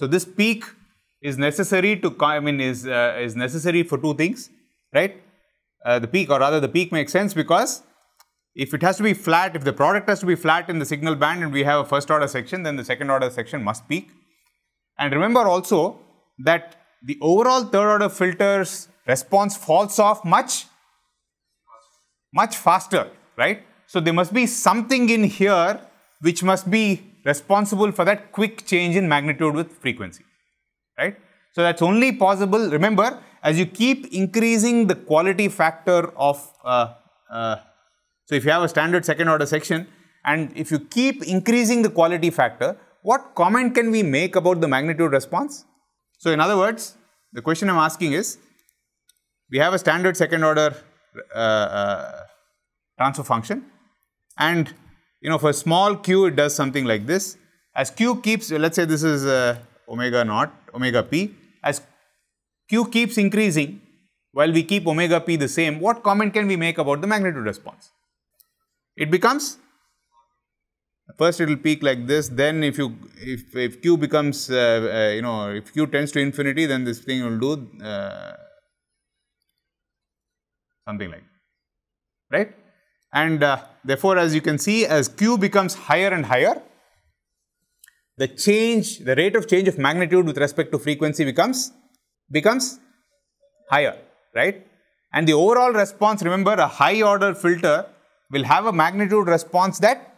So this peak is necessary to, I mean, is, uh, is necessary for two things, right? Uh, the peak or rather the peak makes sense because if it has to be flat, if the product has to be flat in the signal band and we have a first order section, then the second order section must peak. And remember also that the overall third order filter's response falls off much, much faster, right? So there must be something in here which must be responsible for that quick change in magnitude with frequency, right? So that's only possible, remember, as you keep increasing the quality factor of, uh, uh, so if you have a standard second order section and if you keep increasing the quality factor, what comment can we make about the magnitude response? So in other words, the question I'm asking is, we have a standard second order uh, uh transfer function and you know, for small q, it does something like this. As q keeps, let's say this is uh, omega naught, omega p. As q keeps increasing, while we keep omega p the same, what comment can we make about the magnitude response? It becomes, first it will peak like this, then if you, if, if q becomes, uh, uh, you know, if q tends to infinity, then this thing will do uh, something like, right? And uh, therefore, as you can see, as Q becomes higher and higher, the change, the rate of change of magnitude with respect to frequency becomes, becomes higher, right? And the overall response, remember a high order filter will have a magnitude response that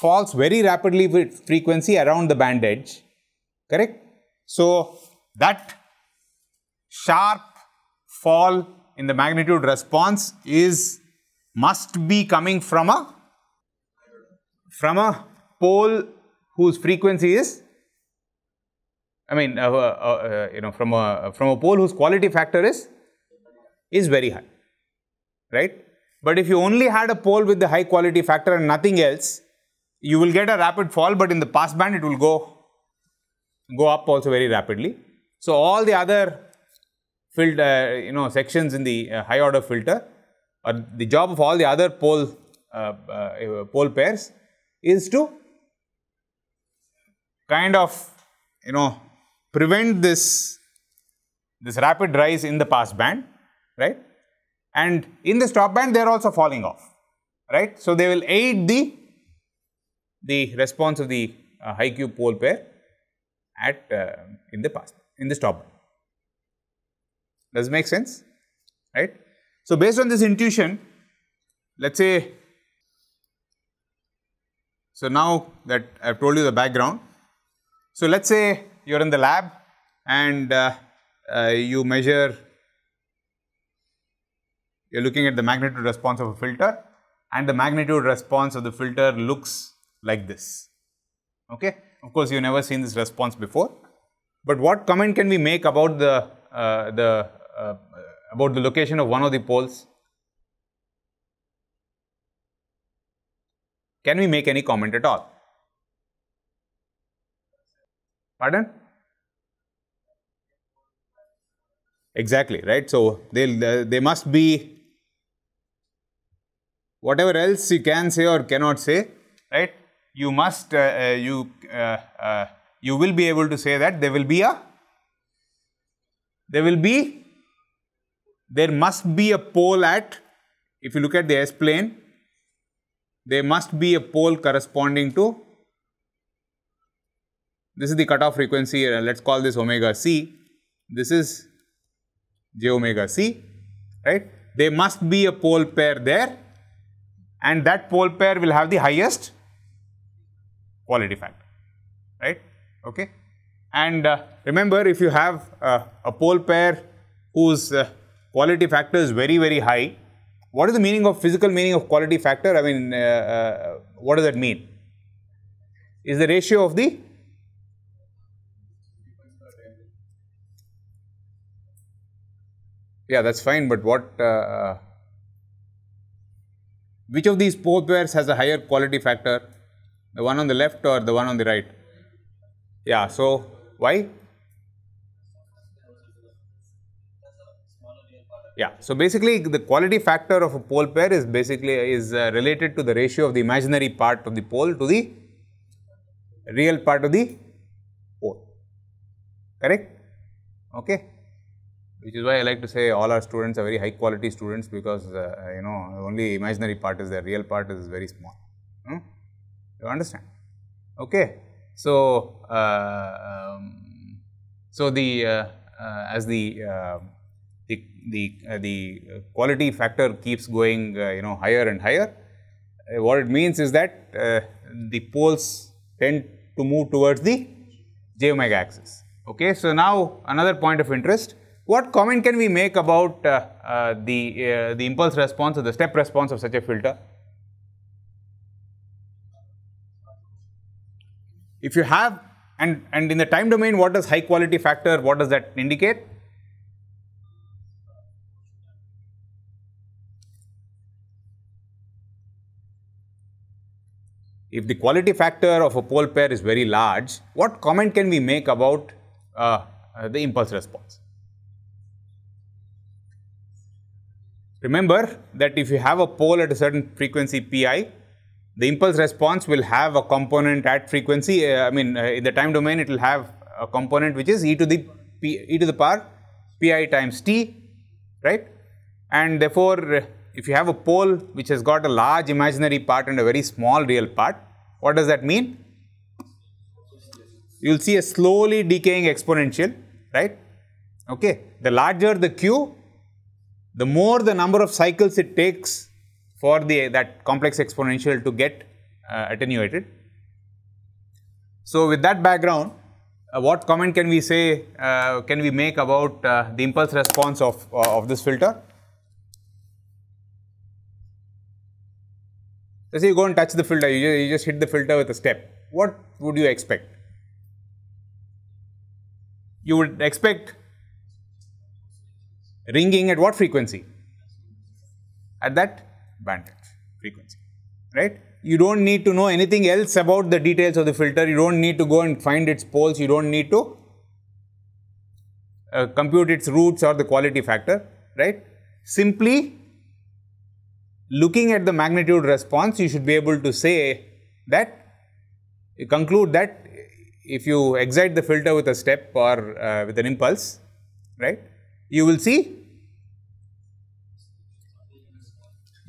falls very rapidly with frequency around the band edge, correct? So, that sharp fall in the magnitude response is must be coming from a from a pole whose frequency is I mean uh, uh, uh, you know from a from a pole whose quality factor is is very high right but if you only had a pole with the high quality factor and nothing else you will get a rapid fall but in the pass band it will go go up also very rapidly so all the other filter uh, you know sections in the uh, high order filter or the job of all the other pole, uh, uh, uh, pole pairs is to kind of you know prevent this this rapid rise in the pass band right and in the stop band they are also falling off right so they will aid the the response of the uh, high q pole pair at uh, in the pass in the stop band. does it make sense right so, based on this intuition, let us say, so now that I have told you the background, so let us say you are in the lab and uh, uh, you measure, you are looking at the magnitude response of a filter and the magnitude response of the filter looks like this. Okay? Of course, you have never seen this response before, but what comment can we make about the, uh, the uh, about the location of one of the poles? Can we make any comment at all? Pardon? Exactly, right? So, they, uh, they must be whatever else you can say or cannot say, right? You must, uh, uh you, uh, uh, you will be able to say that there will be a, there will be there must be a pole at, if you look at the S plane, there must be a pole corresponding to, this is the cutoff frequency here, uh, let us call this omega c, this is j omega c, right. There must be a pole pair there and that pole pair will have the highest quality factor, right, okay. And uh, remember if you have uh, a pole pair whose uh, quality factor is very, very high. What is the meaning of physical meaning of quality factor? I mean, uh, uh, what does that mean? Is the ratio of the Yeah, that's fine, but what, uh, uh which of these both pairs has a higher quality factor? The one on the left or the one on the right? Yeah, so why? Yeah. So basically, the quality factor of a pole pair is basically is uh, related to the ratio of the imaginary part of the pole to the real part of the pole. Correct? Okay. Which is why I like to say all our students are very high quality students because uh, you know only imaginary part is there, real part is very small. Hmm? You understand? Okay. So uh, um, so the uh, uh, as the um, the, the, uh, the quality factor keeps going uh, you know higher and higher. Uh, what it means is that uh, the poles tend to move towards the j omega axis. Okay, so now another point of interest. What comment can we make about uh, uh, the, the impulse response or the step response of such a filter? If you have and, and in the time domain what does high quality factor, what does that indicate? If the quality factor of a pole pair is very large, what comment can we make about uh, uh the impulse response? Remember that if you have a pole at a certain frequency pi, the impulse response will have a component at frequency, uh, I mean uh, in the time domain it will have a component which is e to the p, e to the power pi times t, right? And therefore, if you have a pole which has got a large imaginary part and a very small real part, what does that mean? You will see a slowly decaying exponential, right? Okay. The larger the Q, the more the number of cycles it takes for the that complex exponential to get uh, attenuated. So, with that background, uh, what comment can we say, uh, can we make about uh, the impulse response of, uh, of this filter? Let's say you go and touch the filter, you just, you just hit the filter with a step. What would you expect? You would expect ringing at what frequency? At that bandwidth frequency, right? You don't need to know anything else about the details of the filter. You don't need to go and find its poles. You don't need to uh, compute its roots or the quality factor, right? Simply looking at the magnitude response, you should be able to say that you conclude that if you excite the filter with a step or uh, with an impulse, right, you will see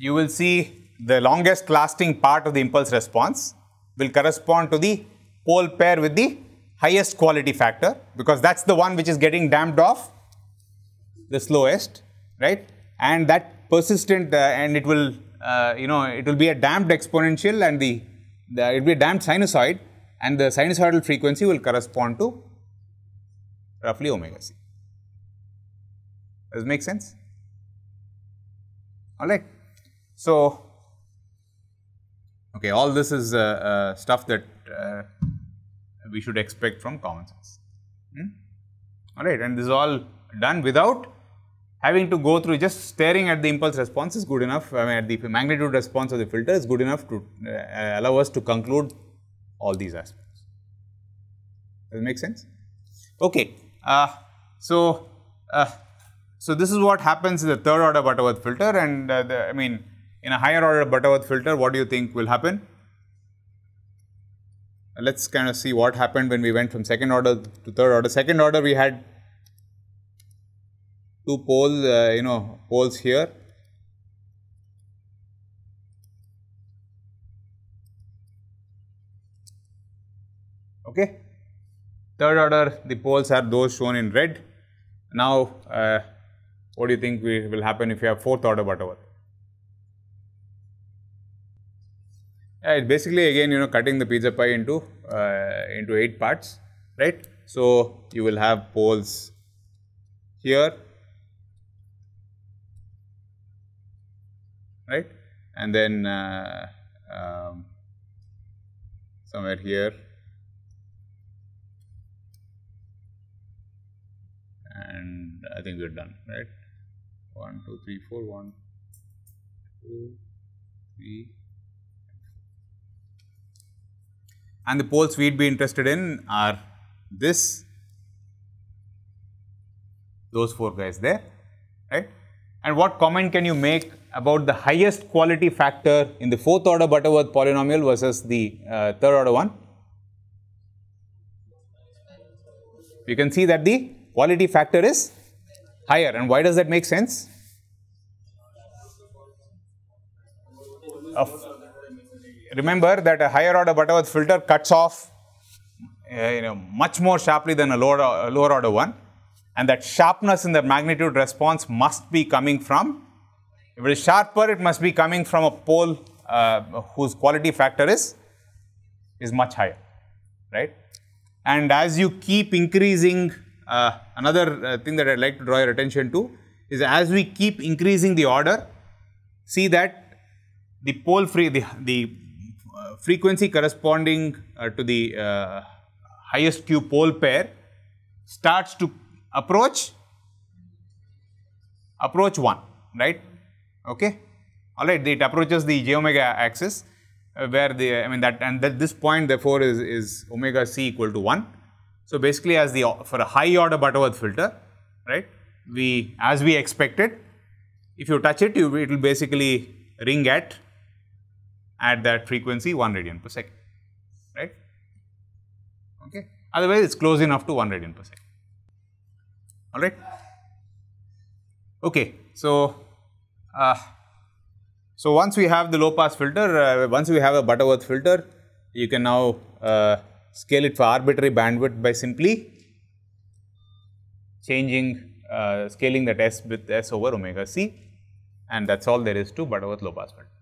you will see the longest lasting part of the impulse response will correspond to the pole pair with the highest quality factor because that's the one which is getting damped off the slowest, right? And that persistent uh, and it will, uh, you know, it will be a damped exponential and the, the it will be a damped sinusoid and the sinusoidal frequency will correspond to roughly omega c. Does it make sense? All right. So, okay, all this is uh, uh, stuff that uh, we should expect from common sense. Hmm? All right, and this is all done without having to go through just staring at the impulse response is good enough, I mean at the magnitude response of the filter is good enough to uh, allow us to conclude all these aspects. Does it make sense? Okay. Uh, so, uh, so this is what happens in the third order Butterworth filter and uh, the, I mean in a higher order Butterworth filter what do you think will happen? Let's kind of see what happened when we went from second order to third order. Second order we had two poles, uh, you know, poles here. Okay. Third order, the poles are those shown in red. Now, uh, what do you think we, will happen if you have fourth order butterworth? Yeah, it's basically again, you know, cutting the pizza pie into uh, into eight parts, right? So you will have poles here, right? And then uh, um, somewhere here. And I think we're done, right? One, two, three, four, one, two, three. And the poles we'd be interested in are this, those four guys there, right? And what comment can you make about the highest quality factor in the fourth order Butterworth polynomial versus the uh, third order one? You can see that the quality factor is higher and why does that make sense? remember that a higher order Butterworth filter cuts off uh, you know, much more sharply than a lower, a lower order one and that sharpness in the magnitude response must be coming from if it is sharper, it must be coming from a pole uh, whose quality factor is, is much higher, right? And as you keep increasing, uh, another uh, thing that I'd like to draw your attention to is as we keep increasing the order, see that the pole free, the, the uh, frequency corresponding uh, to the uh, highest Q pole pair starts to approach, approach 1, right? okay. Alright, it approaches the j omega axis uh, where the, I mean that and that this point therefore is, is omega c equal to 1. So, basically as the for a high order Butterworth filter, right, we as we expected, if you touch it, you, it will basically ring at at that frequency 1 radian per second, right. Okay. Otherwise, it is close enough to 1 radian per second, all right. Okay. So, uh, so once we have the low pass filter, uh, once we have a Butterworth filter, you can now uh, scale it for arbitrary bandwidth by simply changing, uh, scaling that S with S over omega C and that is all there is to Butterworth low pass filter.